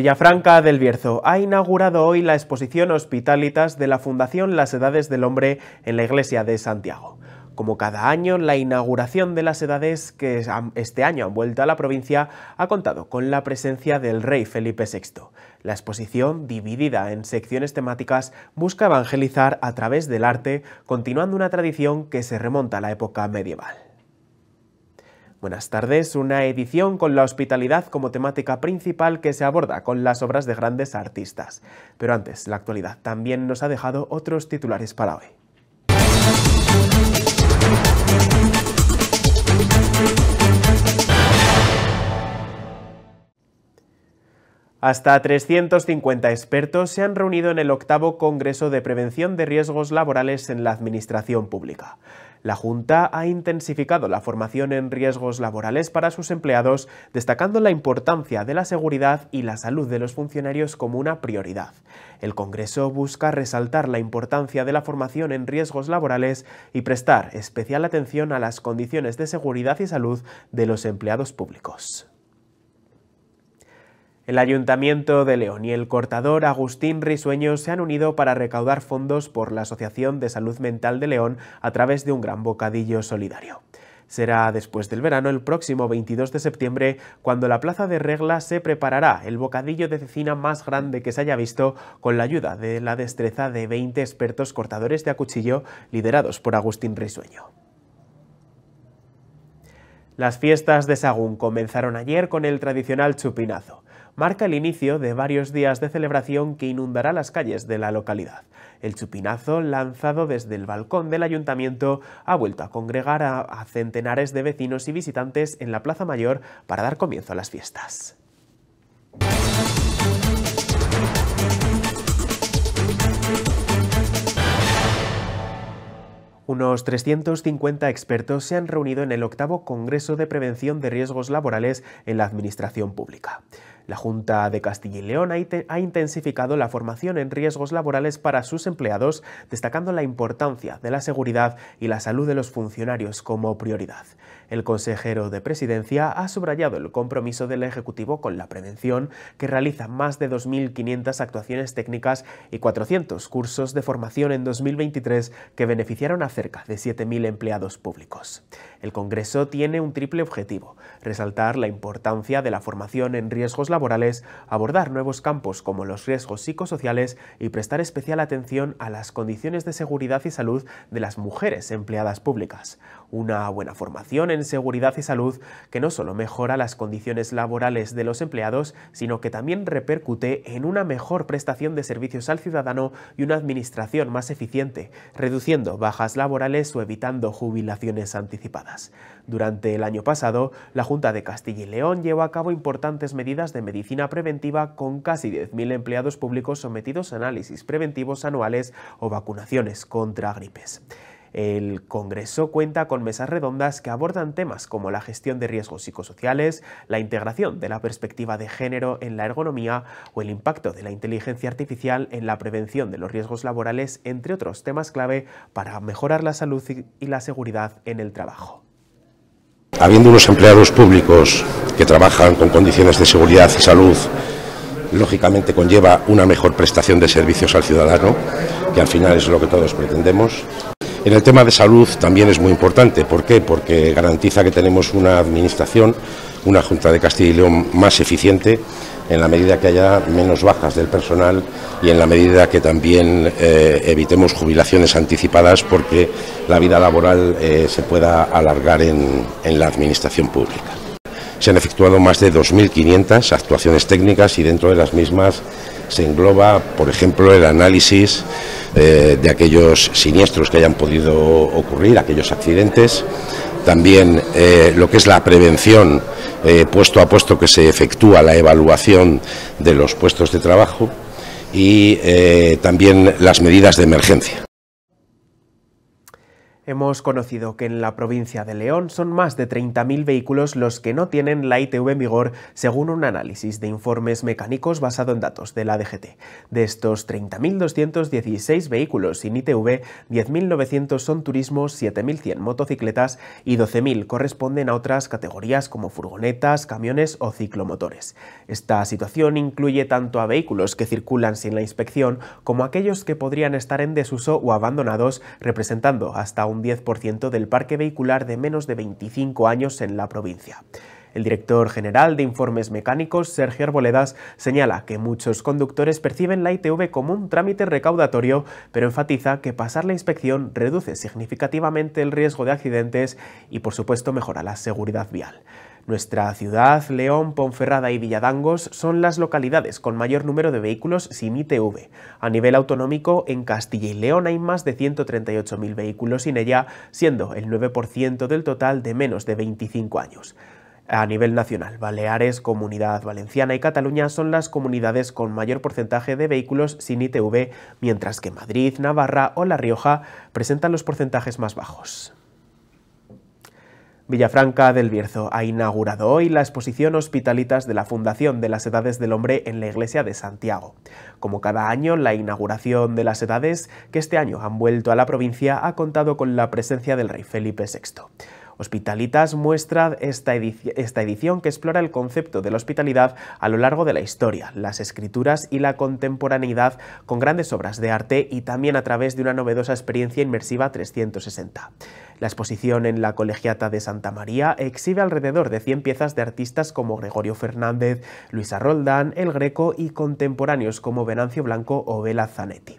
Villafranca del Bierzo ha inaugurado hoy la exposición Hospitalitas de la Fundación Las Edades del Hombre en la Iglesia de Santiago. Como cada año, la inauguración de las edades que este año han vuelto a la provincia ha contado con la presencia del rey Felipe VI. La exposición, dividida en secciones temáticas, busca evangelizar a través del arte, continuando una tradición que se remonta a la época medieval. Buenas tardes, una edición con la hospitalidad como temática principal que se aborda con las obras de grandes artistas. Pero antes, la actualidad también nos ha dejado otros titulares para hoy. Hasta 350 expertos se han reunido en el octavo Congreso de Prevención de Riesgos Laborales en la Administración Pública la Junta ha intensificado la formación en riesgos laborales para sus empleados, destacando la importancia de la seguridad y la salud de los funcionarios como una prioridad. El Congreso busca resaltar la importancia de la formación en riesgos laborales y prestar especial atención a las condiciones de seguridad y salud de los empleados públicos. El Ayuntamiento de León y el cortador Agustín Risueño se han unido para recaudar fondos por la Asociación de Salud Mental de León a través de un gran bocadillo solidario. Será después del verano, el próximo 22 de septiembre, cuando la Plaza de Regla se preparará el bocadillo de cecina más grande que se haya visto con la ayuda de la destreza de 20 expertos cortadores de a cuchillo liderados por Agustín Risueño. Las fiestas de Sagún comenzaron ayer con el tradicional chupinazo marca el inicio de varios días de celebración que inundará las calles de la localidad. El chupinazo, lanzado desde el balcón del ayuntamiento, ha vuelto a congregar a, centenares de vecinos y visitantes en la Plaza Mayor para dar comienzo a las fiestas. Unos 350 expertos se han reunido en el octavo Congreso de Prevención de Riesgos Laborales en la Administración Pública. La Junta de Castilla y León ha intensificado la formación en riesgos laborales para sus empleados, destacando la importancia de la seguridad y la salud de los funcionarios como prioridad. El consejero de Presidencia ha subrayado el compromiso del Ejecutivo con la prevención, que realiza más de 2.500 actuaciones técnicas y 400 cursos de formación en 2023 que beneficiaron a cerca de 7.000 empleados públicos. El Congreso tiene un triple objetivo, resaltar la importancia de la formación en riesgos laborales, laborales, abordar nuevos campos como los riesgos psicosociales y prestar especial atención a las condiciones de seguridad y salud de las mujeres empleadas públicas. Una buena formación en seguridad y salud que no solo mejora las condiciones laborales de los empleados, sino que también repercute en una mejor prestación de servicios al ciudadano y una administración más eficiente, reduciendo bajas laborales o evitando jubilaciones anticipadas. Durante el año pasado, la Junta de Castilla y León llevó a cabo importantes medidas de medicina preventiva con casi 10.000 empleados públicos sometidos a análisis preventivos anuales o vacunaciones contra gripes. El Congreso cuenta con mesas redondas que abordan temas como la gestión de riesgos psicosociales, la integración de la perspectiva de género en la ergonomía o el impacto de la inteligencia artificial en la prevención de los riesgos laborales, entre otros temas clave para mejorar la salud y la seguridad en el trabajo. Habiendo unos empleados públicos que trabajan con condiciones de seguridad y salud, lógicamente conlleva una mejor prestación de servicios al ciudadano, que al final es lo que todos pretendemos. En el tema de salud también es muy importante. ¿Por qué? Porque garantiza que tenemos una administración, una Junta de Castilla y León más eficiente, en la medida que haya menos bajas del personal y en la medida que también eh, evitemos jubilaciones anticipadas porque la vida laboral eh, se pueda alargar en, la administración pública. Se han efectuado más de 2.500 actuaciones técnicas y dentro de las mismas se engloba, por ejemplo, el análisis eh, de aquellos siniestros que hayan podido ocurrir, aquellos accidentes, también eh, lo que es la prevención, eh, puesto a puesto que se efectúa la evaluación de los puestos de trabajo y eh, también las medidas de emergencia. Hemos conocido que en la provincia de León son más de 30.000 vehículos los que no tienen la ITV en vigor, según un análisis de informes mecánicos basado en datos de la DGT. De estos 30.216 vehículos sin ITV, 10.900 son turismos, 7.100 motocicletas y 12.000 corresponden a otras categorías como furgonetas, camiones o ciclomotores. Esta situación incluye tanto a vehículos que circulan sin la inspección como aquellos que podrían estar en desuso o abandonados, representando hasta un 10% del parque vehicular de menos de 25 años en la provincia. El director general de Informes Mecánicos, Sergio Arboledas, señala que muchos conductores perciben la ITV como un trámite recaudatorio, pero enfatiza que pasar la inspección reduce significativamente el riesgo de accidentes y, por supuesto, mejora la seguridad vial. Nuestra ciudad, León, Ponferrada y Villadangos son las localidades con mayor número de vehículos sin ITV. A nivel autonómico, en Castilla y León hay más de 138.000 vehículos sin ella, siendo el 9% del total de menos de 25 años. A nivel nacional, Baleares, Comunidad Valenciana y Cataluña son las comunidades con mayor porcentaje de vehículos sin ITV, mientras que Madrid, Navarra o La Rioja presentan los porcentajes más bajos. Villafranca del Bierzo ha inaugurado hoy la exposición Hospitalitas de la Fundación de las Edades del Hombre en la Iglesia de Santiago. Como cada año, la inauguración de las edades, que este año han vuelto a la provincia, ha contado con la presencia del rey Felipe VI. Hospitalitas muestra esta, esta edición que explora el concepto de la hospitalidad a lo largo de la historia, las escrituras y la contemporaneidad con grandes obras de arte y también a través de una novedosa experiencia inmersiva 360. La exposición en la Colegiata de Santa María exhibe alrededor de 100 piezas de artistas como Gregorio Fernández, Luisa Roldán, El Greco y contemporáneos como Venancio Blanco o Vela Zanetti.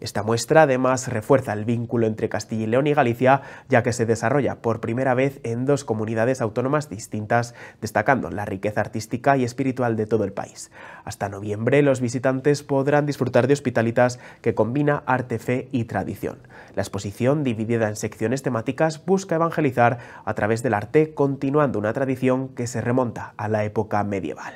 Esta muestra además refuerza el vínculo entre Castilla y León y Galicia, ya que se desarrolla por primera vez en dos comunidades autónomas distintas, destacando la riqueza artística y espiritual de todo el país. Hasta noviembre los visitantes podrán disfrutar de hospitalitas que combina arte, fe y tradición. La exposición, dividida en secciones temáticas, busca evangelizar a través del arte, continuando una tradición que se remonta a la época medieval.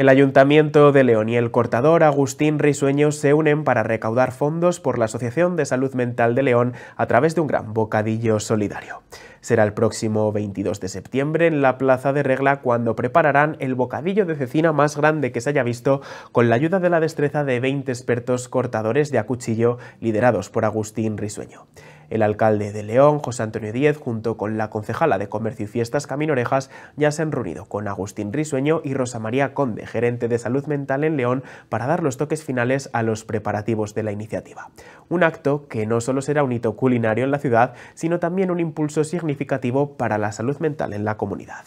El Ayuntamiento de León y el cortador Agustín Risueño se unen para recaudar fondos por la Asociación de Salud Mental de León a través de un gran bocadillo solidario. Será el próximo 22 de septiembre en la Plaza de Regla cuando prepararán el bocadillo de cecina más grande que se haya visto con la ayuda de la destreza de 20 expertos cortadores de acuchillo liderados por Agustín Risueño. El alcalde de León, José Antonio Díez, junto con la concejala de Comercio y Fiestas Camino Orejas, ya se han reunido con Agustín Risueño y Rosa María Conde, gerente de Salud Mental en León, para dar los toques finales a los preparativos de la iniciativa. Un acto que no solo será un hito culinario en la ciudad, sino también un impulso significativo para la salud mental en la comunidad.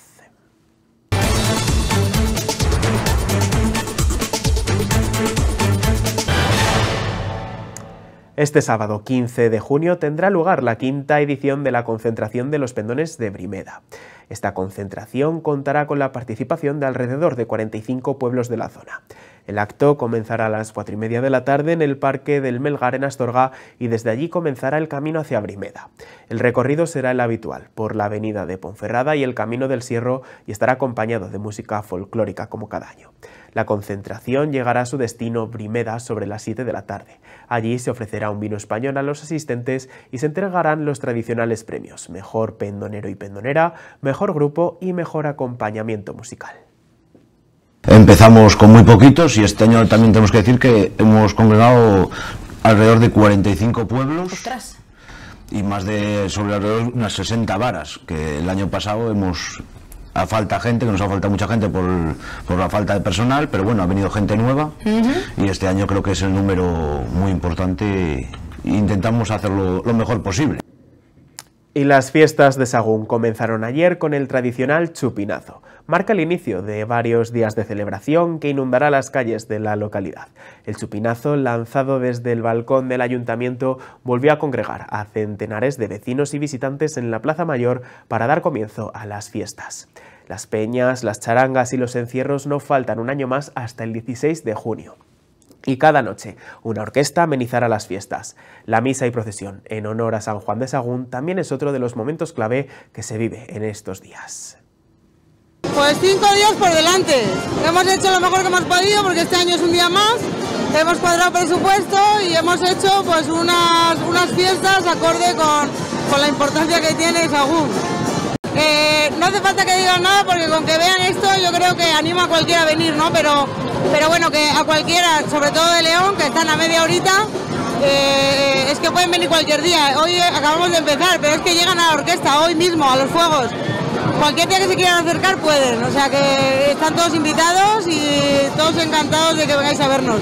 Este sábado 15 de junio tendrá lugar la quinta edición de la concentración de los pendones de Brimeda. Esta concentración contará con la participación de alrededor de 45 pueblos de la zona. El acto comenzará a las 4 y media de la tarde en el Parque del Melgar en Astorga y desde allí comenzará el camino hacia Brimeda. El recorrido será el habitual, por la avenida de Ponferrada y el Camino del Sierro y estará acompañado de música folclórica como cada año. La concentración llegará a su destino Brimeda sobre las 7 de la tarde. Allí se ofrecerá un vino español a los asistentes y se entregarán los tradicionales premios, mejor pendonero y pendonera, mejor mejor grupo y mejor acompañamiento musical. Empezamos con muy poquitos y este año también tenemos que decir que hemos congregado alrededor de 45 pueblos. Y más de sobre alrededor unas 60 varas, que el año pasado hemos ha falta gente, que nos ha faltado mucha gente por, la falta de personal, pero bueno, ha venido gente nueva y este año creo que es el número muy importante. E intentamos hacerlo lo mejor posible. Y las fiestas de Sagún comenzaron ayer con el tradicional chupinazo. Marca el inicio de varios días de celebración que inundará las calles de la localidad. El chupinazo, lanzado desde el balcón del ayuntamiento, volvió a congregar a centenares de vecinos y visitantes en la Plaza Mayor para dar comienzo a las fiestas. Las peñas, las charangas y los encierros no faltan un año más hasta el 16 de junio. Y cada noche una orquesta amenizará las fiestas. La misa y procesión en honor a San Juan de Sagún también es otro de los momentos clave que se vive en estos días. Pues cinco días por delante. Hemos hecho lo mejor que hemos podido porque este año es un día más. Hemos cuadrado presupuesto y hemos hecho pues unas, unas fiestas acorde con, con la importancia que tiene Sagún. Eh, no hace falta que digan nada porque con que vean esto yo creo que anima a cualquiera a venir, ¿no? Pero pero bueno, que a cualquiera, sobre todo de León, que están a media horita, eh, eh, es que pueden venir cualquier día. Hoy acabamos de empezar, pero es que llegan a la orquesta hoy mismo, a los fuegos. Cualquier día que se quieran acercar pueden, o sea que están todos invitados y todos encantados de que vengáis a vernos.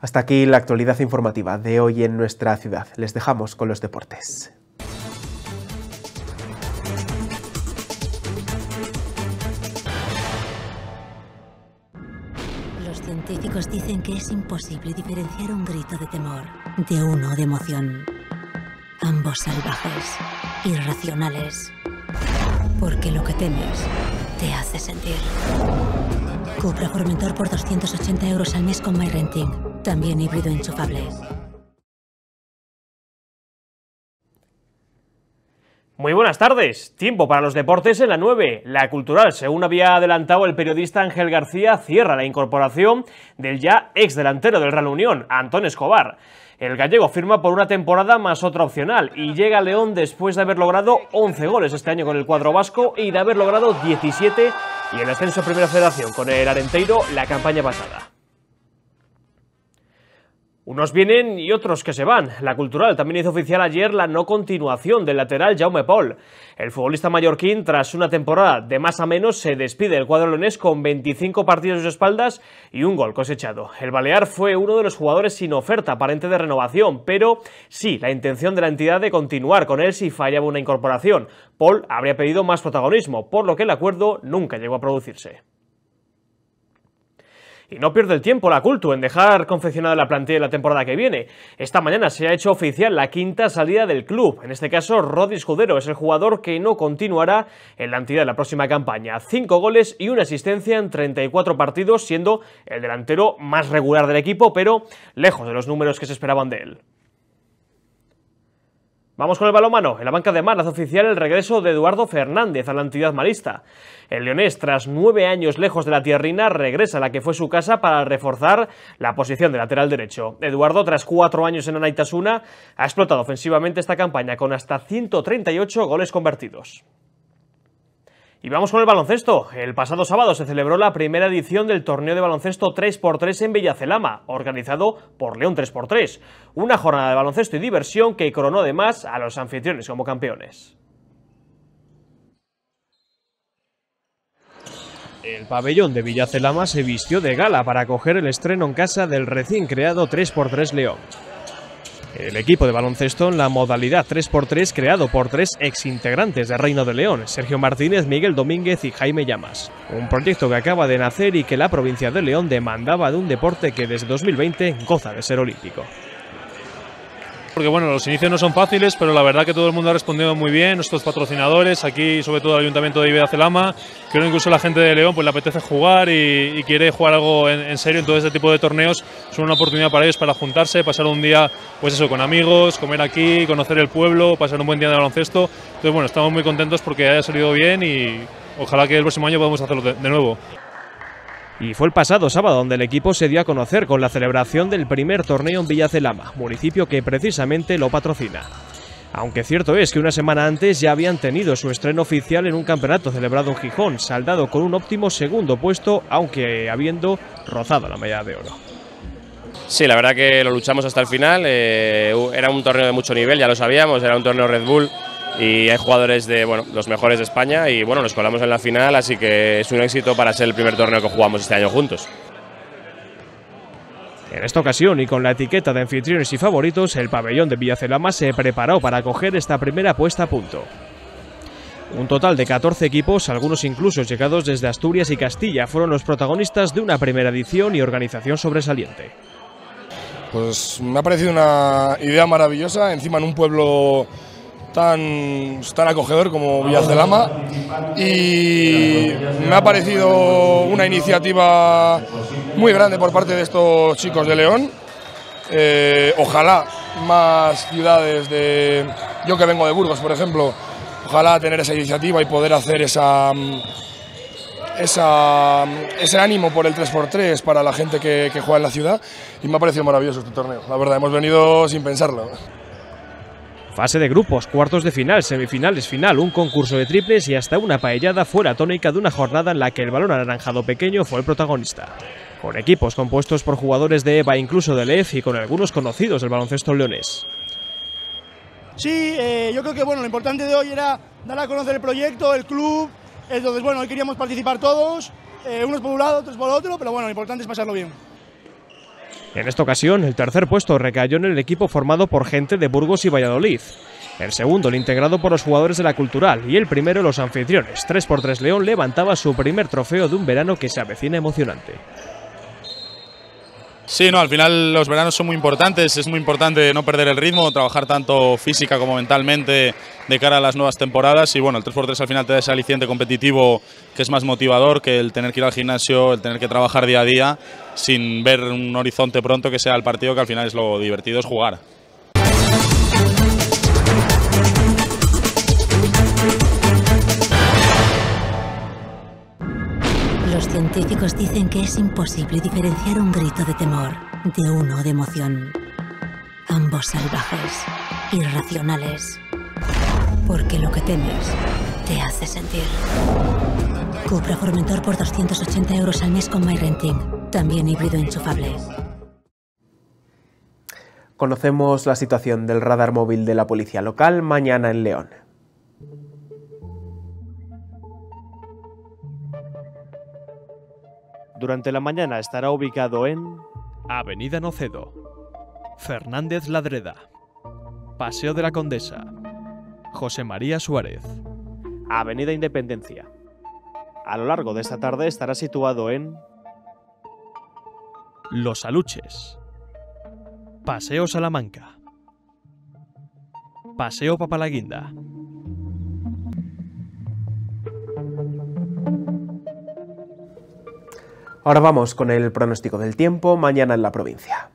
Hasta aquí la actualidad informativa de hoy en nuestra ciudad. Les dejamos con los deportes. científicos dicen que es imposible diferenciar un grito de temor de uno de emoción. Ambos salvajes, irracionales. Porque lo que temes te hace sentir. Cupra Formentor por 280 euros al mes con MyRenting. También híbrido enchufable. Muy buenas tardes. Tiempo para los deportes en la 9. La cultural, según había adelantado el periodista Ángel García, cierra la incorporación del ya ex delantero del Real Unión, Antón Escobar. El gallego firma por una temporada más otra opcional y llega a León después de haber logrado 11 goles este año con el cuadro vasco y de haber logrado 17 y el ascenso a Primera Federación con el Arenteiro la campaña pasada. Unos vienen y otros que se van. La Cultural también hizo oficial ayer la no continuación del lateral Jaume Paul. El futbolista mallorquín, tras una temporada de más a menos, se despide del cuadro leonés con 25 partidos en sus espaldas y un gol cosechado. El Balear fue uno de los jugadores sin oferta aparente de renovación, pero sí la intención de la entidad de continuar con él si fallaba una incorporación. Paul habría pedido más protagonismo, por lo que el acuerdo nunca llegó a producirse y no pierde el tiempo la Cultu en dejar confeccionada la plantilla de la temporada que viene. Esta mañana se ha hecho oficial la quinta salida del club. En este caso, roddy Escudero es el jugador que no continuará en la entidad de la próxima campaña. Cinco goles y una asistencia en 34 partidos, siendo el delantero más regular del equipo, pero lejos de los números que se esperaban de él. Vamos con el balonmano. En la banca de Mar oficial el regreso de Eduardo Fernández a la entidad marista. El leonés, tras nueve años lejos de la tierrina, regresa a la que fue su casa para reforzar la posición de lateral derecho. Eduardo, tras cuatro años en Anaitasuna, ha explotado ofensivamente esta campaña con hasta 138 goles convertidos. Y vamos con el baloncesto. El pasado sábado se celebró la primera edición del torneo de baloncesto 3x3 en Villacelama, organizado por León 3x3. Una jornada de baloncesto y diversión que coronó además a los anfitriones como campeones. El pabellón de Villacelama se vistió de gala para acoger el estreno en casa del recién creado 3x3 León el equipo de baloncesto en la modalidad 3x3 creado por tres exintegrantes de Reino de León, Sergio Martínez, Miguel Domínguez y Jaime Llamas. Un proyecto que acaba de nacer y que la provincia de León demandaba de un deporte que desde 2020 goza de ser olímpico porque bueno, los inicios no son fáciles, pero la verdad que todo el mundo ha respondido muy bien, nuestros patrocinadores, aquí sobre todo el Ayuntamiento de Iberacelama, Celama, creo incluso la gente de León pues le apetece jugar y, quiere jugar algo en, en, serio, entonces este tipo de torneos son una oportunidad para ellos para juntarse, pasar un día pues eso, con amigos, comer aquí, conocer el pueblo, pasar un buen día de baloncesto, entonces bueno, estamos muy contentos porque haya salido bien y ojalá que el próximo año podamos hacerlo de nuevo. Y fue el pasado sábado donde el equipo se dio a conocer con la celebración del primer torneo en Villacelama, municipio que precisamente lo patrocina. Aunque cierto es que una semana antes ya habían tenido su estreno oficial en un campeonato celebrado en Gijón, saldado con un óptimo segundo puesto, aunque habiendo rozado la medalla de oro. Sí, la verdad que lo luchamos hasta el final, eh, era un torneo de mucho nivel, ya lo sabíamos, era un torneo Red Bull y hay jugadores de bueno, los mejores de España y bueno, nos colamos en la final, así que es un éxito para ser el primer torneo que jugamos este año juntos. En esta ocasión y con la etiqueta de anfitriones y favoritos, el pabellón de Villacelama se preparó para acoger esta primera puesta a punto. Un total de 14 equipos, algunos incluso llegados desde Asturias y Castilla, fueron los protagonistas de una primera edición y organización sobresaliente. Pues me ha parecido una idea maravillosa, encima en un pueblo tan, acogedor como Lama. y me ha parecido una iniciativa muy grande por parte de estos chicos de León. Eh, ojalá más ciudades de... Yo que vengo de Burgos, por ejemplo, ojalá tener esa iniciativa y poder hacer esa, ese ánimo por el 3x3 para la gente que juega en la ciudad y me ha parecido maravilloso este torneo. La verdad, hemos venido sin pensarlo. Fase de grupos, cuartos de final, semifinales, final, un concurso de triples y hasta una paellada fuera tónica de una jornada en la que el balón anaranjado pequeño fue el protagonista. Con equipos compuestos por jugadores de EVA, incluso del EF y con algunos conocidos del baloncesto leones. Sí, eh, yo creo que bueno, lo importante de hoy era dar a conocer el proyecto, el club. Entonces, bueno, hoy queríamos participar todos, eh, unos por un lado, otros por otro, pero bueno, lo importante es pasarlo bien. En esta ocasión, el tercer puesto recayó en el equipo formado por gente de Burgos y Valladolid. El segundo, el integrado por los jugadores de la Cultural, y el primero, los anfitriones. 3x3 León levantaba su primer trofeo de un verano que se avecina emocionante. Sí, no, al final los veranos son muy importantes, es muy importante no perder el ritmo, trabajar tanto física como mentalmente de cara a las nuevas temporadas y bueno, el 3x3 al final te da ese aliciente competitivo que es más motivador que el tener que ir al gimnasio, el tener que trabajar día a día sin ver un horizonte pronto que sea el partido que al final es lo divertido, es jugar. Los científicos dicen que es imposible diferenciar un grito de temor de uno de emoción. Ambos salvajes, irracionales. Porque lo que temes te hace sentir. Cupra Formentor por 280 euros al mes con MyRenting. También híbrido enchufable. Conocemos la situación del radar móvil de la policía local mañana en León. Durante la mañana estará ubicado en Avenida Nocedo, Fernández Ladreda, Paseo de la Condesa, José María Suárez, Avenida Independencia. A lo largo de esta tarde estará situado en Los Aluches, Paseo Salamanca, Paseo Papalaguinda. Ahora vamos con el pronóstico del tiempo mañana en la provincia.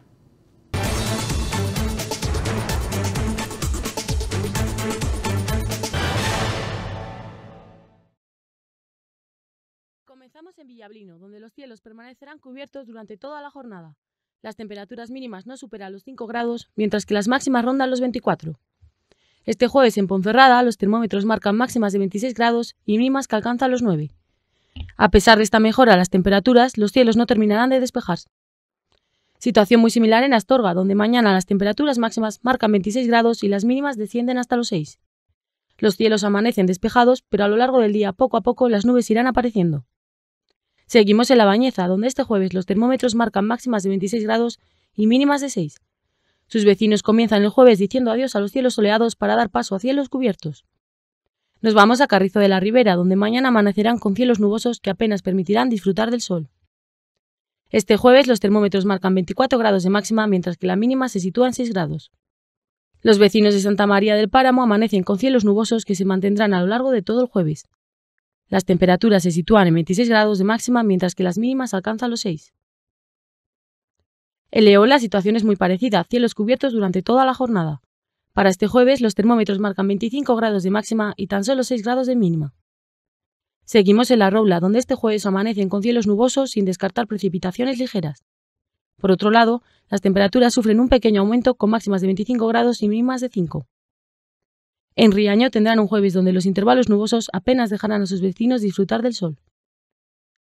Comenzamos en Villablino, donde los cielos permanecerán cubiertos durante toda la jornada. Las temperaturas mínimas no superan los 5 grados, mientras que las máximas rondan los 24. Este jueves en Ponferrada los termómetros marcan máximas de 26 grados y mínimas que alcanzan los 9. A pesar de esta mejora en las temperaturas, los cielos no terminarán de despejarse. Situación muy similar en Astorga, donde mañana las temperaturas máximas marcan 26 grados y las mínimas descienden hasta los 6. Los cielos amanecen despejados, pero a lo largo del día poco a poco las nubes irán apareciendo. Seguimos en La Bañeza, donde este jueves los termómetros marcan máximas de 26 grados y mínimas de 6. Sus vecinos comienzan el jueves diciendo adiós a los cielos soleados para dar paso a cielos cubiertos. Nos vamos a Carrizo de la Ribera, donde mañana amanecerán con cielos nubosos que apenas permitirán disfrutar del sol. Este jueves los termómetros marcan 24 grados de máxima, mientras que la mínima se sitúa en 6 grados. Los vecinos de Santa María del Páramo amanecen con cielos nubosos que se mantendrán a lo largo de todo el jueves. Las temperaturas se sitúan en 26 grados de máxima, mientras que las mínimas alcanzan los 6. En León la situación es muy parecida, cielos cubiertos durante toda la jornada. Para este jueves los termómetros marcan 25 grados de máxima y tan solo 6 grados de mínima. Seguimos en la Robla, donde este jueves amanecen con cielos nubosos sin descartar precipitaciones ligeras. Por otro lado, las temperaturas sufren un pequeño aumento con máximas de 25 grados y mínimas de 5. En Riaño tendrán un jueves donde los intervalos nubosos apenas dejarán a sus vecinos disfrutar del sol.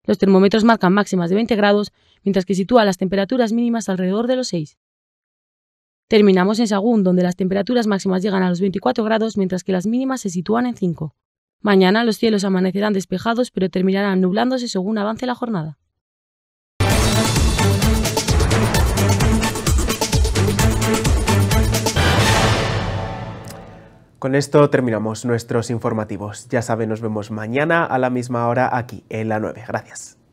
Los termómetros marcan máximas de 20 grados, mientras que sitúa las temperaturas mínimas alrededor de los 6. Terminamos en Sagún, donde las temperaturas máximas llegan a los 24 grados, mientras que las mínimas se sitúan en 5. Mañana los cielos amanecerán despejados, pero terminarán nublándose según avance la jornada. Con esto terminamos nuestros informativos. Ya saben, nos vemos mañana a la misma hora aquí en la 9. Gracias.